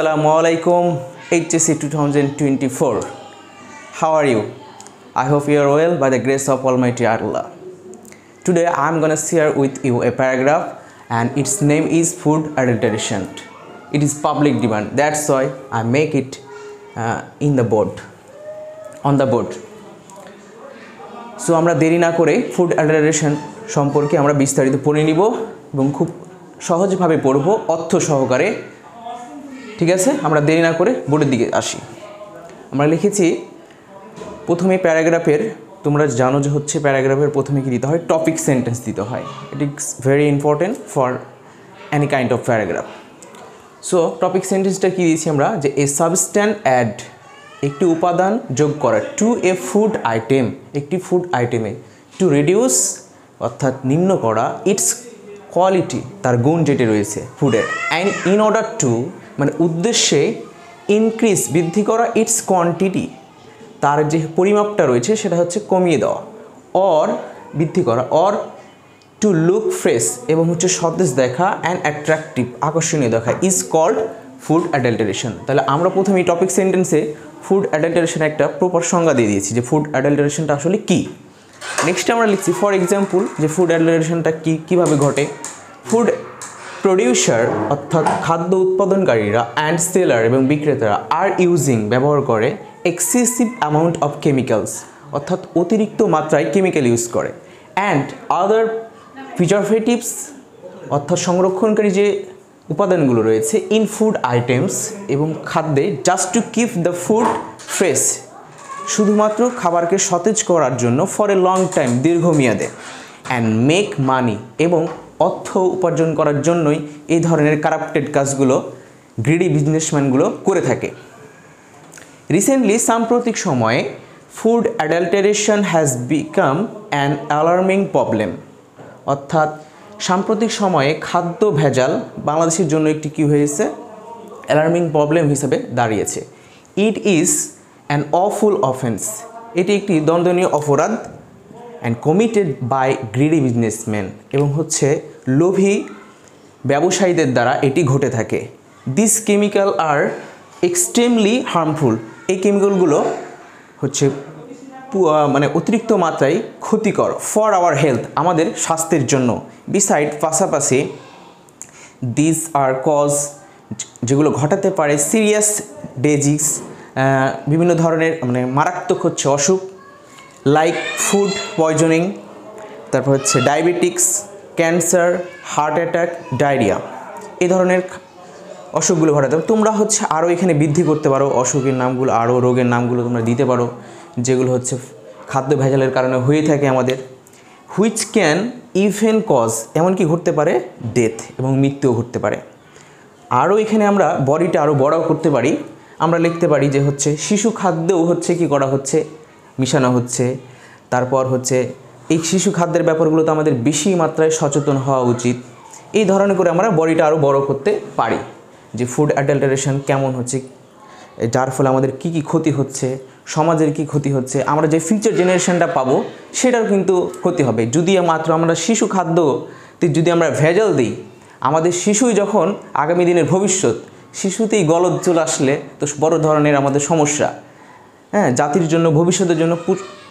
Assalamu alaikum HTC 2024 How are you? I hope you are well by the grace of Almighty Allah Today I am gonna share with you a paragraph and its name is food adulteration It is public demand that's why I make it uh, in the board on the board so আমরা দেরি না করে food অ্যাডারেশন সম্পর্কে আমরা বিস্তারিত পড়ে নিব এবং খুব সহজভাবে পড়ব অর্থ সহকারে ঠিক আছে আমরা দেরি না করে বোর্ডের দিকে আসি আমরা লিখেছি প্রথমে প্যারাগ্রাফের তোমরা জানো যে হচ্ছে প্যারাগ্রাফের প্রথমে কী দিতে হয় টপিক সেন্টেন্স দিতে হয় it is very important for any kind of paragraph so topic সেন্টেন্সটা কী দিয়েছি আমরা যে এ সাবস্ট্যান্ড অ্যাড একটি উপাদান যোগ করা টু এ ফুড আইটেম একটি ফুড আইটেমে টু রিডিউস অর্থাৎ নিম্ন করা ইটস কোয়ালিটি তার গুণ যেটি রয়েছে ফুডের অ্যান্ড ইন অর্ডার টু মানে উদ্দেশ্যে ইনক্রিজ বৃদ্ধি করা ইটস কোয়ান্টিটি তার যে পরিমাপটা রয়েছে সেটা হচ্ছে কমিয়ে দেওয়া অর বৃদ্ধি করা অর টু লুক ফ্রেশ এবং হচ্ছে সতেজ দেখা অ্যান্ড অ্যাট্রাকটিভ আকর্ষণীয় দেখা ইজ কল্ড ফুড অ্যাডাল্টারেশন তাহলে আমরা প্রথমে এই টপিক সেন্টেন্সে ফুড অ্যাডাল্টারেশন একটা প্রপার সংজ্ঞা দিয়ে দিয়েছি যে ফুড অ্যাডাল্টারেশনটা আসলে কী নেক্সট আমরা লিখছি ফর এক্সাম্পল যে ফুড অ্যাডাল্টারেশনটা কী কীভাবে ঘটে ফুড প্রডিউসার অর্থাৎ খাদ্য উৎপাদনকারীরা অ্যান্ড সেলার এবং বিক্রেতারা আর ইউজিং ব্যবহার করে এক্সেসিভ অ্যামাউন্ট অফ কেমিক্যালস অর্থাৎ অতিরিক্ত মাত্রায় কেমিক্যাল ইউজ করে অ্যান্ড আদার প্রিজারভেটিভস অর্থাৎ সংরক্ষণকারী যে উপাদানগুলো রয়েছে ইন ফুড আইটেমস এবং খাদ্যে just to keep the food fresh শুধুমাত্র খাবারকে সতেজ করার জন্য ফর এ লং টাইম দীর্ঘমেয়াদে অ্যান্ড মেক মানি এবং অর্থ উপার্জন করার জন্যই এই ধরনের কারাপ্টেড কাজগুলো গ্রিডি বিজনেসম্যানগুলো করে থাকে রিসেন্টলি সাম্প্রতিক সময়ে food adulteration has become an alarming problem অর্থাৎ সাম্প্রতিক সময়ে খাদ্য ভেজাল বাংলাদেশের জন্য একটি কী হয়েছে অ্যালার্মিং প্রবলেম হিসেবে দাঁড়িয়েছে it is an awful offence এটি একটি দণ্ডনীয় অপরাধ and committed by greedy businessman এবং হচ্ছে লোভী ব্যবসায়ীদের দ্বারা এটি ঘটে থাকে this chemical are extremely harmful এই কেমিক্যালগুলো হচ্ছে মানে অতিরিক্ত মাত্রায় ক্ষতিকর ফর আওয়ার হেলথ আমাদের স্বাস্থ্যের জন্য বিসাইড পাশাপাশি দিস আর কজ যেগুলো ঘটাতে পারে সিরিয়াস ডেজিস বিভিন্ন ধরনের মানে মারাত্মক হচ্ছে অসুখ লাইক ফুড পয়জনিং তারপর হচ্ছে diabetics cancer heart attack diarrhoea এ ধরনের অসুখগুলো ঘটাতে পারো তোমরা হচ্ছে আরও এখানে বৃদ্ধি করতে পারো অসুখের নামগুলো আরও রোগের নামগুলো তোমরা দিতে পারো যেগুলো হচ্ছে খাদ্য ভেজালের কারণে হয়ে থাকে আমাদের হুইচ ক্যান ইভেন কজ এমনকি ঘটতে পারে ডেথ এবং মৃত্যুও ঘটতে পারে আরও এখানে আমরা বডিটা আরও বড় করতে পারি আমরা লিখতে পারি যে হচ্ছে শিশু খাদ্যও হচ্ছে কি করা হচ্ছে মিশানো হচ্ছে তারপর হচ্ছে এই শিশু খাদ্যের ব্যাপারগুলো তো আমাদের বেশি মাত্রায় সচেতন হওয়া উচিত এই ধরনের করে আমরা বডিটা আরও বড় করতে পারি যে ফুড অ্যাডাল্টারেশন কেমন হচ্ছে যার ফলে আমাদের কি কি ক্ষতি হচ্ছে সমাজের কি ক্ষতি হচ্ছে আমরা যে ফিউচার জেনারেশনটা পাবো সেটার কিন্তু ক্ষতি হবে যদি মাত্র আমরা শিশু খাদ্যতে যদি আমরা ভেজাল দিই আমাদের শিশুই যখন আগামী দিনের ভবিষ্যৎ শিশুতেই গলদ চলে আসলে তো বড় ধরনের আমাদের সমস্যা হ্যাঁ জাতির জন্য ভবিষ্যতের জন্য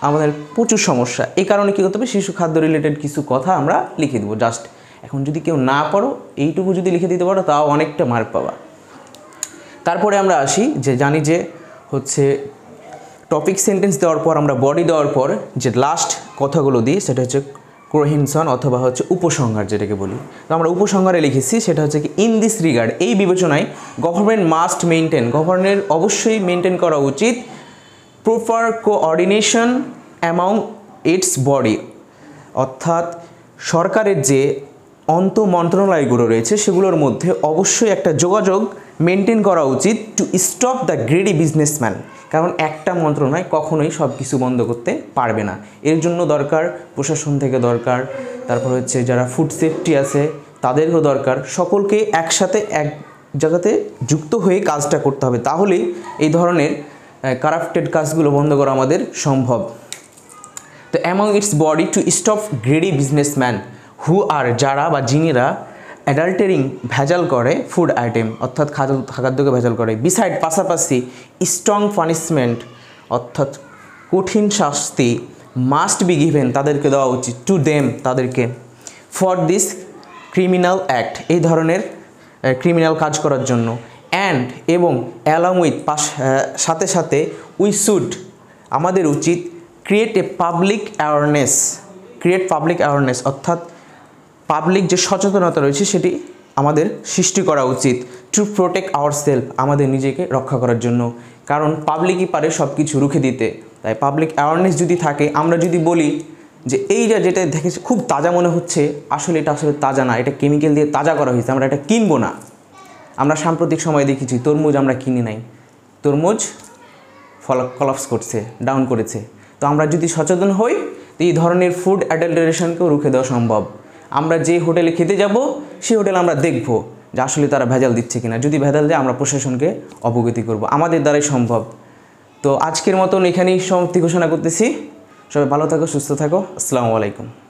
আমাদের প্রচুর সমস্যা এই কারণে কী করতে হবে শিশু খাদ্য রিলেটেড কিছু কথা আমরা লিখে দেবো জাস্ট এখন যদি কেউ না পারো এইটুকু যদি লিখে দিতে পারো তাও অনেকটা মার্ক পাওয়া তারপরে আমরা আসি যে জানি যে হচ্ছে টপিক সেন্টেন্স দেওয়ার পর আমরা বডি দেওয়ার পর যে লাস্ট কথাগুলো দিই সেটা হচ্ছে ক্রোহিনসন অথবা হচ্ছে উপসংহার যেটাকে বলি তো আমরা উপসংহারে লিখেছি সেটা হচ্ছে কি ইন দিস রিগার্ড এই বিবেচনায় গভর্নমেন্ট মাস্ট মেনটেন গভর্নমেন্ট অবশ্যই মেনটেন করা উচিত proper coordination among its body অর্থাৎ সরকারের যে অন্ত মন্ত্রণালয়গুলো রয়েছে সেগুলোর মধ্যে অবশ্যই একটা যোগাযোগ মেনটেন করা উচিত to stop the greedy businessman কারণ একটা মন্ত্রণালয় কখনোই সব কিছু বন্ধ করতে পারবে না এর জন্য দরকার প্রশাসন থেকে দরকার তারপর হচ্ছে যারা ফুড সেফটি আছে তাদেরও দরকার সকলকে একসাথে এক জায়গাতে যুক্ত হয়ে কাজটা করতে হবে তাহলেই এই ধরনের কারাপ্টেড কাজগুলো বন্ধ করা আমাদের সম্ভব তো among its body to stop greedy businessman who are যারা বা যিনিরা অ্যাডাল্টেরিং ভেজাল করে ফুড আইটেম অর্থাৎ খাদ্য খাদ্যকে ভেজাল করে বিসাইড পাশাপাশি স্ট্রং পানিশমেন্ট অর্থাৎ কঠিন শাস্তি মাস্ট বি গিভেন তাদেরকে দেওয়া উচিত টু দেম তাদেরকে ফর দিস ক্রিমিনাল অ্যাক্ট এই ধরনের ক্রিমিনাল কাজ করার জন্য অ্যান্ড এবং অ্যালং উইথ পাশ সাথে সাথে উই শুড আমাদের উচিত create a public awareness create public awareness অর্থাৎ পাবলিক যে সচেতনতা রয়েছে সেটি আমাদের সৃষ্টি করা উচিত টু প্রোটেক্ট আওয়ার সেলফ আমাদের নিজেকে রক্ষা করার জন্য কারণ পাবলিকই পারে সব কিছু রুখে দিতে তাই পাবলিক অ্যাওয়ারনেস যদি থাকে আমরা যদি বলি যে এই যা যেটা দেখেছি খুব তাজা মনে হচ্ছে আসলে এটা আসলে তাজা না এটা কেমিক্যাল দিয়ে তাজা করা হয়েছে আমরা এটা কিনবো না আমরা সাম্প্রতিক সময়ে দেখেছি তরমুজ আমরা কিনে নাই তরমুজ ফল কলাপস করছে ডাউন করেছে তো আমরা যদি সচেতন হই তো এই ধরনের ফুড অ্যাডাল্টারেশনকেও রুখে দেওয়া সম্ভব আমরা যে হোটেলে খেতে যাব সেই হোটেল আমরা দেখব যে আসলে তারা ভেজাল দিচ্ছে কিনা যদি ভেজাল দেয় আমরা প্রশাসনকে অবগতি করব আমাদের দ্বারাই সম্ভব তো আজকের মতন এখানেই সমাপ্তি ঘোষণা করতেছি সবাই ভালো থাকো সুস্থ থাকো আসসালামু আলাইকুম